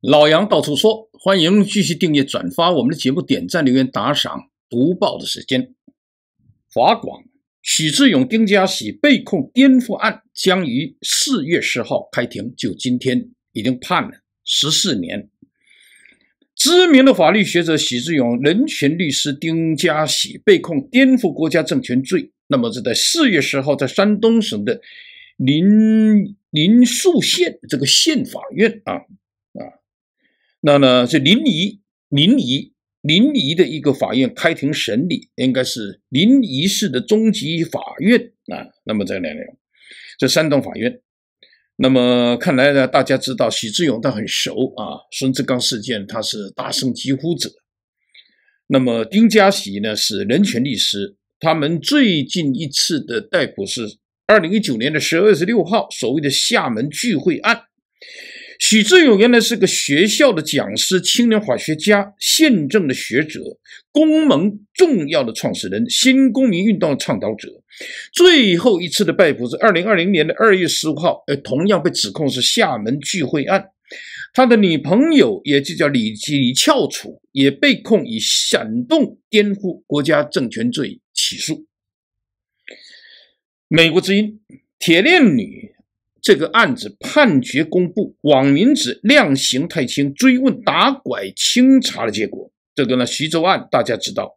老杨到处说，欢迎继续订阅、转发我们的节目，点赞、留言、打赏。读报的时间，法广，许志勇、丁家喜被控颠覆案将于四月十号开庭。就今天已经判了十四年。知名的法律学者许志勇、人权律师丁家喜被控颠覆国家政权罪。那么是在四月十号，在山东省的临临沭县这个县法院啊。那呢？是临沂、临沂、临沂的一个法院开庭审理，应该是临沂市的中级法院啊。那么这两两，这三栋法院。那么看来呢，大家知道许志勇他很熟啊。孙志刚事件，他是大声疾呼者。那么丁家喜呢，是人权律师。他们最近一次的逮捕是二零一九年的十二月十六号，所谓的厦门聚会案。许志勇原来是个学校的讲师、青年法学家、宪政的学者、公盟重要的创始人、新公民运动倡导者。最后一次的逮捕是二零二零年的二月十五号，而同样被指控是厦门聚会案。他的女朋友也就叫李李翘楚，也被控以煽动颠覆国家政权罪起诉。美国之音《铁链女》。这个案子判决公布，网民指量刑太轻，追问打拐清查的结果。这个呢，徐州案大家知道，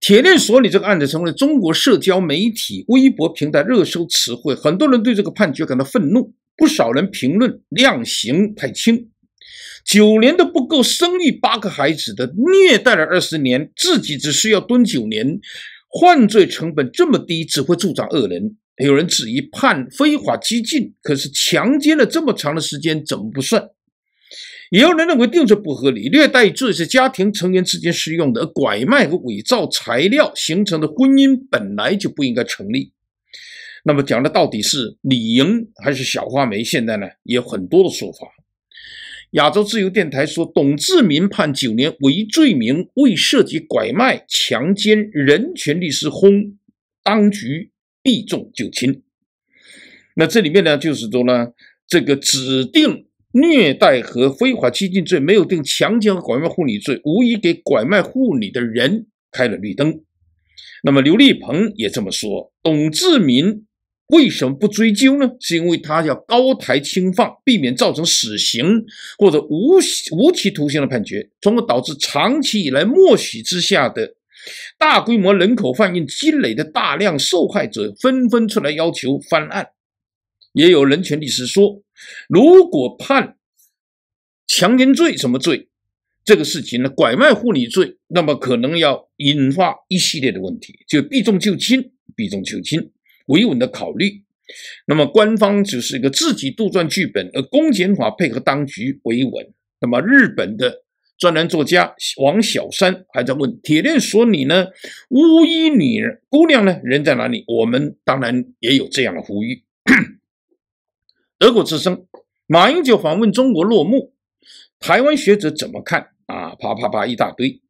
铁链锁里这个案子成为中国社交媒体微博平台热搜词汇。很多人对这个判决感到愤怒，不少人评论量刑太轻，九年都不够生育八个孩子的虐待了二十年，自己只需要蹲九年，犯罪成本这么低，只会助长恶人。有人质疑判非法激进，可是强奸了这么长的时间，怎么不算？也有人认为定罪不合理，虐待这些家庭成员之间使用的拐卖和伪造材料形成的婚姻本来就不应该成立。那么讲的到底是李莹还是小花梅？现在呢也有很多的说法。亚洲自由电台说，董志明判九年，为罪名未涉及拐卖、强奸。人权律师轰当局。避重就轻，那这里面呢，就是说呢，这个指定虐待和非法拘禁罪没有定强奸和拐卖妇女罪，无疑给拐卖妇女的人开了绿灯。那么刘立鹏也这么说，董志民为什么不追究呢？是因为他要高抬轻放，避免造成死刑或者无无期徒刑的判决，从而导致长期以来默许之下的。大规模人口贩运积累的大量受害者纷纷出来要求翻案，也有人权律师说，如果判强奸罪什么罪，这个事情呢拐卖妇女罪，那么可能要引发一系列的问题，就避重就轻，避重就轻，维稳的考虑，那么官方只是一个自己杜撰剧本，而公检法配合当局维稳，那么日本的。专栏作家王小山还在问铁链锁你呢？巫医女人姑娘呢？人在哪里？我们当然也有这样的呼吁。德国之声，马英九访问中国落幕，台湾学者怎么看啊？啪啪啪一大堆。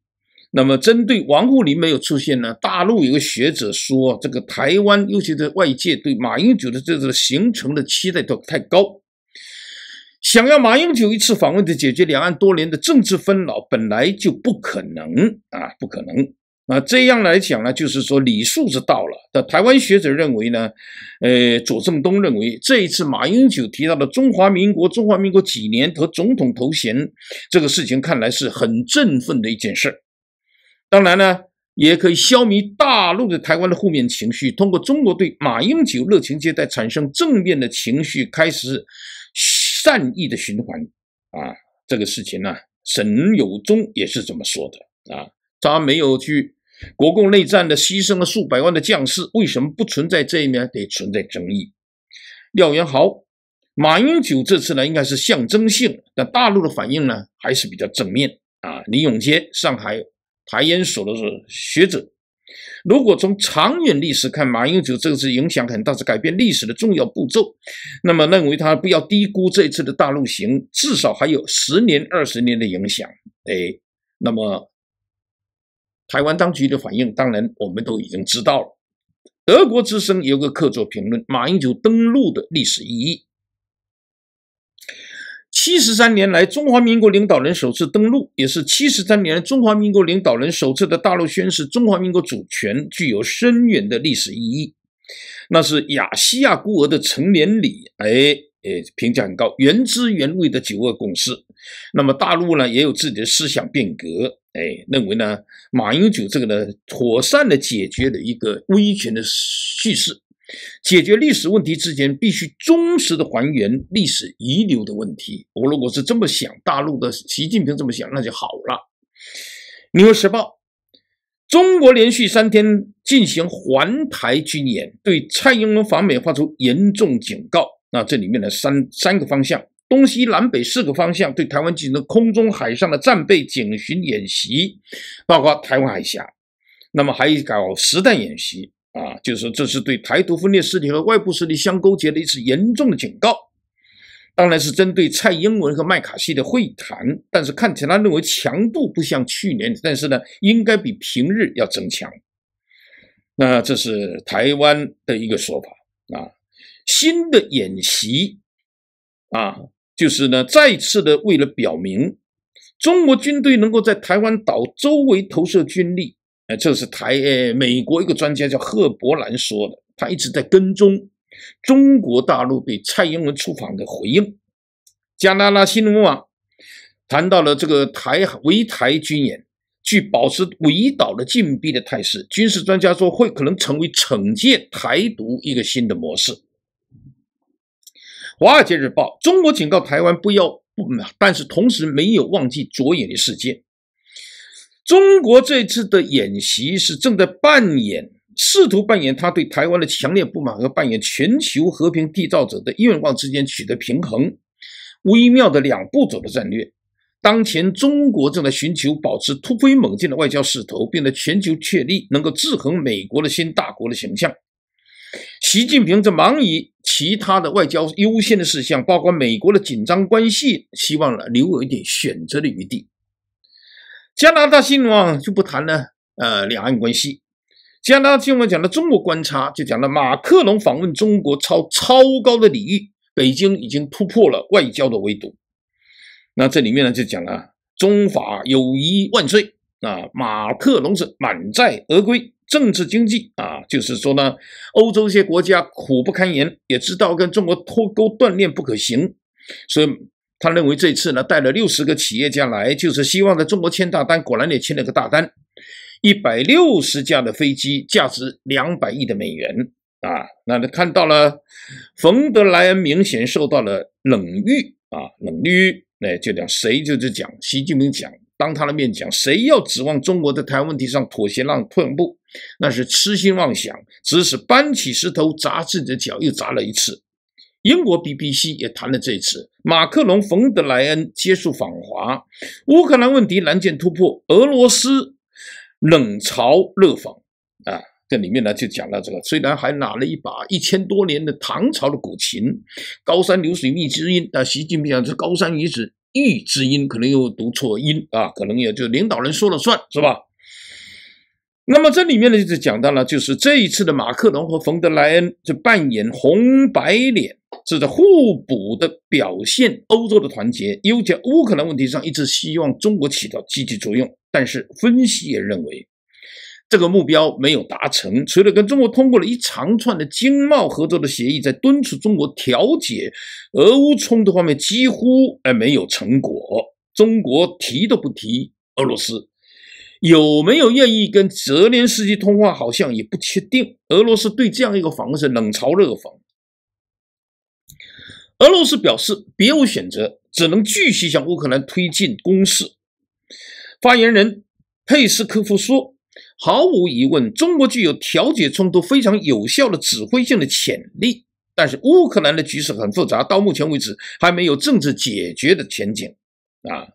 那么，针对王沪宁没有出现呢？大陆有个学者说，这个台湾，尤其是外界对马英九的这个行程的期待都太高。想要马英九一次访问的解决两岸多年的政治纷扰，本来就不可能啊，不可能啊！这样来讲呢，就是说礼数是到了。但台湾学者认为呢，呃，左正东认为这一次马英九提到的中华民国、中华民国几年和总统头衔这个事情，看来是很振奋的一件事。当然呢，也可以消弭大陆的台湾的负面情绪，通过中国对马英九热情接待，产生正面的情绪，开始。善意的循环，啊，这个事情呢，沈有忠也是这么说的啊。他没有去国共内战的牺牲了数百万的将士，为什么不存在这一面？得存在争议。廖元豪、马英九这次呢，应该是象征性，但大陆的反应呢，还是比较正面啊。李永杰，上海台研所的学者。如果从长远历史看，马英九这次影响很大，是改变历史的重要步骤。那么，认为他不要低估这一次的大陆行，至少还有十年、二十年的影响。哎，那么台湾当局的反应，当然我们都已经知道了。德国之声有个客座评论：马英九登陆的历史意义。七十三年来，中华民国领导人首次登陆，也是七十三年中华民国领导人首次的大陆宣示，中华民国主权具有深远的历史意义。那是亚细亚孤儿的成年礼，哎哎，评价很高，原汁原味的九二共识。那么大陆呢，也有自己的思想变革，哎，认为呢，马英九这个呢，妥善的解决了一个威权的叙事。解决历史问题之前，必须忠实的还原历史遗留的问题。我如果是这么想，大陆的习近平这么想，那就好了。《纽约时报》：中国连续三天进行环台军演，对蔡英文访美发出严重警告。那这里面的三三个方向，东西南北四个方向，对台湾进行空中、海上的战备警巡演习，包括台湾海峡，那么还搞实弹演习。啊，就是这是对台独分裂势力和外部势力相勾结的一次严重的警告，当然是针对蔡英文和麦卡锡的会谈，但是看起来认为强度不像去年，但是呢，应该比平日要增强。那这是台湾的一个说法啊，新的演习啊，就是呢，再次的为了表明中国军队能够在台湾岛周围投射军力。这是台呃美国一个专家叫赫伯兰说的，他一直在跟踪中国大陆对蔡英文出访的回应。加拿大新闻网谈到了这个台围台军演，去保持围岛的禁闭的态势。军事专家说，会可能成为惩戒台独一个新的模式。华尔街日报，中国警告台湾不要不，但是同时没有忘记着眼的世界。中国这次的演习是正在扮演，试图扮演他对台湾的强烈不满和扮演全球和平缔造者的愿望之间取得平衡，微妙的两步走的战略。当前，中国正在寻求保持突飞猛进的外交势头，并在全球确立能够制衡美国的新大国的形象。习近平正忙于其他的外交优先的事项，包括美国的紧张关系，希望呢留有一点选择的余地。加拿大新闻就不谈了，呃，两岸关系。加拿大新闻讲的中国观察，就讲了马克龙访问中国超超高的礼遇，北京已经突破了外交的围堵。那这里面呢，就讲了中法友谊万岁啊！马克龙是满载而归，政治经济啊，就是说呢，欧洲一些国家苦不堪言，也知道跟中国脱钩断链不可行，所以。他认为这次呢带了六十个企业家来，就是希望在中国签大单。果然也签了个大单，一百六十架的飞机，价值两百亿的美元啊！那他看到了，冯德莱恩明显受到了冷遇啊，冷遇。那就讲谁就是讲习近平讲，当他的面讲，谁要指望中国在台湾问题上妥协让退让步，那是痴心妄想，只是搬起石头砸自己的脚，又砸了一次。英国 BBC 也谈了这一次，马克龙、冯德莱恩结束访华，乌克兰问题难见突破，俄罗斯冷嘲热讽啊！这里面呢就讲到这个，虽然还拿了一把一千多年的唐朝的古琴，高山流水觅知音啊。习近平讲是高山流水遇知音，可能又读错音啊，可能也就领导人说了算是吧。那么这里面呢就是讲到了，就是这一次的马克龙和冯德莱恩就扮演红白脸。是在互补的表现，欧洲的团结。尤其乌克兰问题上，一直希望中国起到积极作用。但是分析也认为，这个目标没有达成。除了跟中国通过了一长串的经贸合作的协议，在敦促中国调解俄乌冲突方面，几乎哎没有成果。中国提都不提俄罗斯有没有愿意跟泽连斯基通话，好像也不确定。俄罗斯对这样一个访是冷嘲热讽。俄罗斯表示别无选择，只能继续向乌克兰推进攻势。发言人佩斯科夫说：“毫无疑问，中国具有调解冲突非常有效的指挥性的潜力，但是乌克兰的局势很复杂，到目前为止还没有政治解决的前景。”啊，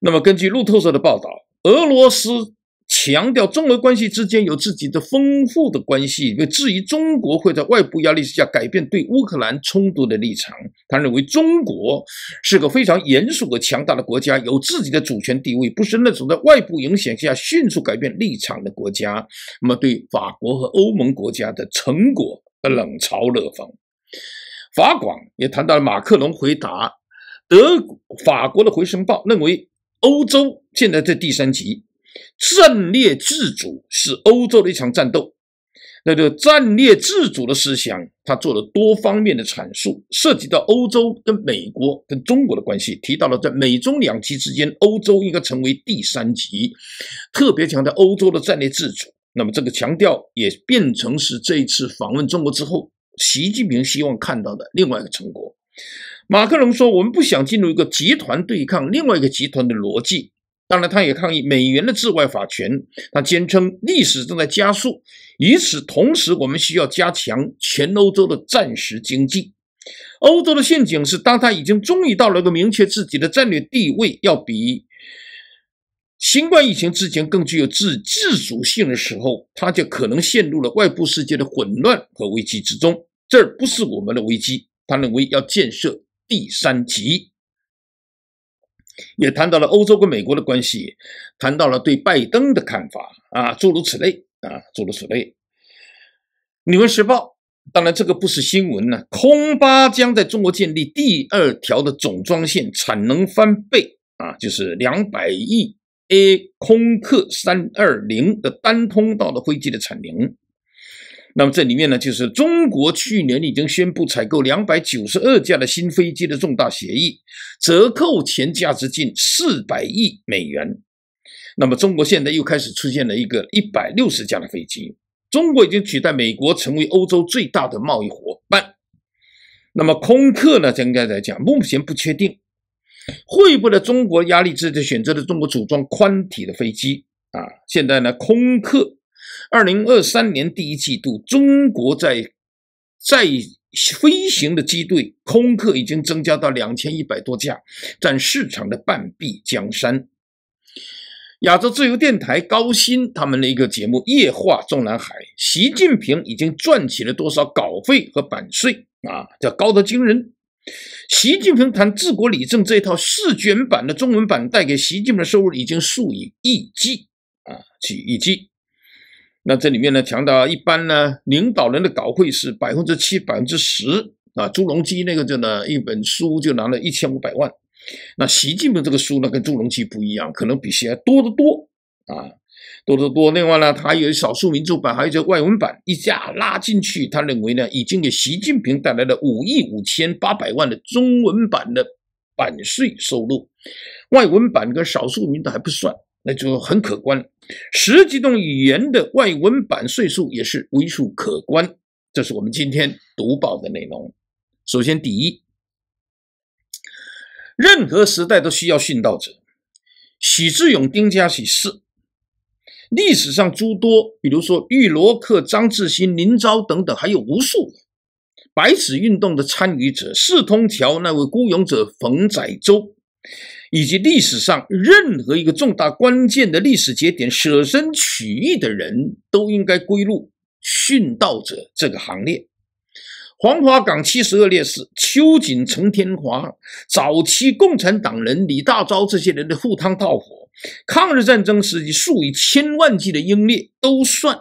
那么根据路透社的报道，俄罗斯。强调中俄关系之间有自己的丰富的关系，质疑中国会在外部压力之下改变对乌克兰冲突的立场。他认为中国是个非常严肃和强大的国家，有自己的主权地位，不是那种在外部影响下迅速改变立场的国家。那么，对法国和欧盟国家的成果冷嘲热讽。法广也谈到了马克龙回答德法国的《回声报》，认为欧洲现在在第三级，战略自主是欧洲的一场战斗。那个战略自主的思想，他做了多方面的阐述，涉及到欧洲跟美国、跟中国的关系，提到了在美中两极之间，欧洲应该成为第三极，特别强调欧洲的战略自主。那么这个强调也变成是这一次访问中国之后，习近平希望看到的另外一个成果。马克龙说：“我们不想进入一个集团对抗另外一个集团的逻辑。”当然，他也抗议美元的治外法权。他坚称历史正在加速。与此同时，我们需要加强全欧洲的战时经济。欧洲的陷阱是，当他已经终于到了一个明确自己的战略地位，要比新冠疫情之前更具有自自主性的时候，他就可能陷入了外部世界的混乱和危机之中。这不是我们的危机。他认为要建设第三级。也谈到了欧洲跟美国的关系，谈到了对拜登的看法啊，诸如此类啊，诸如此类。《纽约时报》当然这个不是新闻呢。空巴将在中国建立第二条的总装线，产能翻倍啊，就是两百亿 A 空客三二零的单通道的飞机的产能。那么这里面呢，就是中国去年已经宣布采购两百九十二架的新飞机的重大协议，折扣前价值近四百亿美元。那么中国现在又开始出现了一个一百六十架的飞机，中国已经取代美国成为欧洲最大的贸易伙伴。那么空客呢，应该来讲目前不确定，会不会中国压力之己选择了中国组装宽体的飞机啊？现在呢，空客。二零二三年第一季度，中国在在飞行的机队，空客已经增加到两千一百多架，占市场的半壁江山。亚洲自由电台高鑫他们的一个节目《夜话中南海》，习近平已经赚起了多少稿费和版税啊？叫高得惊人！习近平谈治国理政这套四卷版的中文版，带给习近平的收入已经数以亿计啊，几亿计。那这里面呢，强调一般呢，领导人的稿费是百分之七、百分之十啊。朱镕基那个就呢，一本书就拿了一千五百万。那习近平这个书呢，跟朱镕基不一样，可能比谁还多得多啊，多得多。另外呢，他还有少数民族版，还有些外文版，一下拉进去，他认为呢，已经给习近平带来了五亿五千八百万的中文版的版税收入，外文版跟少数民族还不算。那就很可观十几种语言的外文版岁数也是为数可观。这是我们今天读报的内容。首先，第一，任何时代都需要殉道者。许志勇、丁家喜事，历史上诸多，比如说玉罗克、张志新、林昭等等，还有无数白纸运动的参与者，四通桥那位孤勇者冯载洲。以及历史上任何一个重大关键的历史节点，舍身取义的人，都应该归入殉道者这个行列。黄花岗七十二烈士、秋瑾、陈天华、早期共产党人李大钊这些人的赴汤蹈火，抗日战争时期数以千万计的英烈，都算。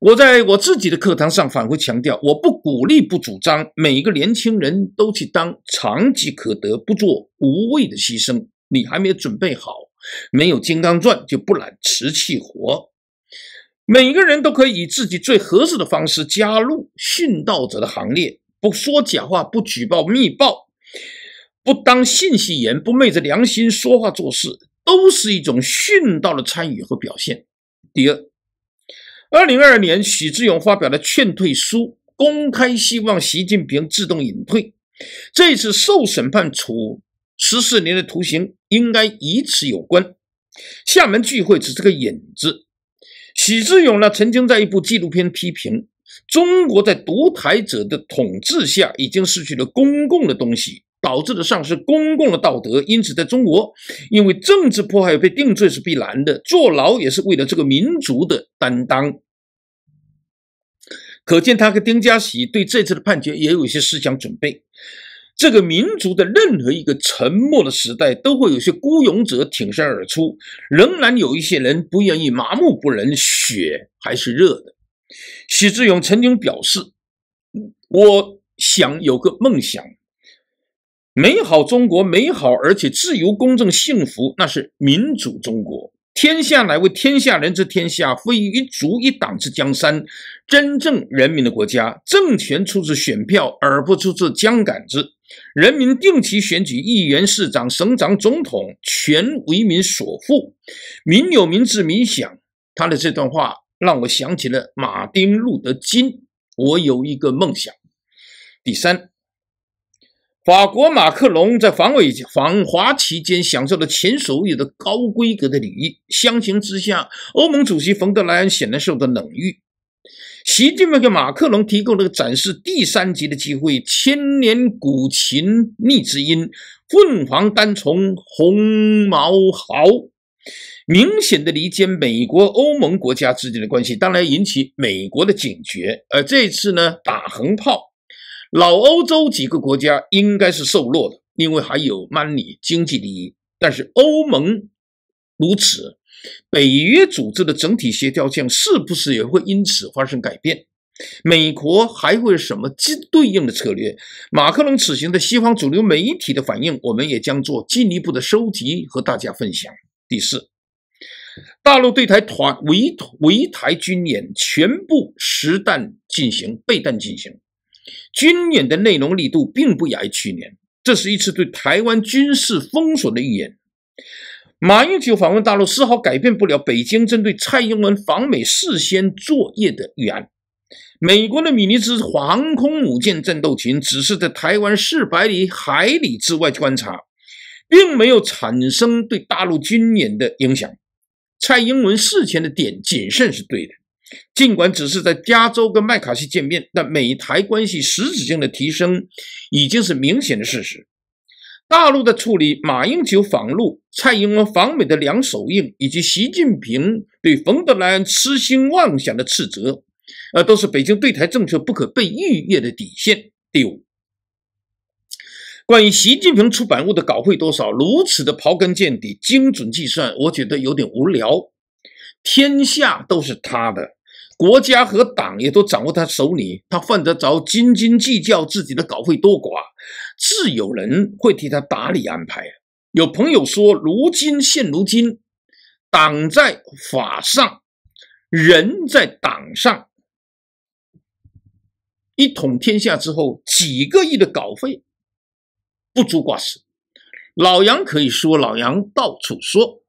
我在我自己的课堂上反复强调，我不鼓励、不主张每一个年轻人都去当长即可得、不做无谓的牺牲。你还没有准备好，没有金刚钻就不揽瓷器活。每个人都可以以自己最合适的方式加入殉道者的行列。不说假话，不举报密报，不当信息员，不昧着良心说话做事，都是一种殉道的参与和表现。第二。二零二二年，许志勇发表了劝退书，公开希望习近平自动隐退。这次受审判处十四年的徒刑，应该与此有关。厦门聚会只是个引子。许志勇呢，曾经在一部纪录片批评中国在独裁者的统治下，已经失去了公共的东西。导致的丧失公共的道德，因此在中国，因为政治迫害被定罪是必然的，坐牢也是为了这个民族的担当。可见他和丁家喜对这次的判决也有一些思想准备。这个民族的任何一个沉默的时代，都会有些孤勇者挺身而出，仍然有一些人不愿意麻木不仁，血还是热的。许志勇曾经表示：“我想有个梦想。”美好中国，美好而且自由、公正、幸福，那是民主中国。天下乃为天下人之天下，非一族一党之江山。真正人民的国家，政权出自选票，而不出自枪杆子。人民定期选举议员、市长、省长、总统，全为民所赋。民有、民治、民享。他的这段话让我想起了马丁·路德·金：“我有一个梦想。”第三。法国马克龙在防伪访华期间享受了前所未有的高规格的礼遇，相形之下，欧盟主席冯德莱恩显然受到冷遇。习近平给马克龙提供了展示第三极的机会，千年古琴逆之音，凤凰单丛红毛毫，明显的离间美国欧盟国家之间的关系，当然引起美国的警觉。而这次呢，打横炮。老欧洲几个国家应该是受弱的，因为还有 money 经济利益。但是欧盟如此，北约组织的整体协调性是不是也会因此发生改变？美国还会什么对应的策略？马克龙此行的西方主流媒体的反应，我们也将做进一步的收集和大家分享。第四，大陆对台团围围台军演全部实弹进行，备弹进行。军演的内容力度并不亚于去年，这是一次对台湾军事封锁的预演。马英九访问大陆丝毫改变不了北京针对蔡英文访美事先作业的预案。美国的米尼兹航空母舰战斗群只是在台湾四百里海里之外观察，并没有产生对大陆军演的影响。蔡英文事前的点谨慎是对的。尽管只是在加州跟麦卡锡见面，但美台关系实质性的提升已经是明显的事实。大陆的处理马英九访陆、蔡英文访美的两手印，以及习近平对冯德莱恩痴心妄想的斥责，呃，都是北京对台政策不可被逾越的底线。第五，关于习近平出版物的稿费多少，如此的刨根见底、精准计算，我觉得有点无聊。天下都是他的。国家和党也都掌握他手里，他犯得着斤斤计较自己的稿费多寡？自有人会替他打理安排啊！有朋友说，如今现如今，党在法上，人在党上，一统天下之后，几个亿的稿费不足挂齿。老杨可以说，老杨到处说。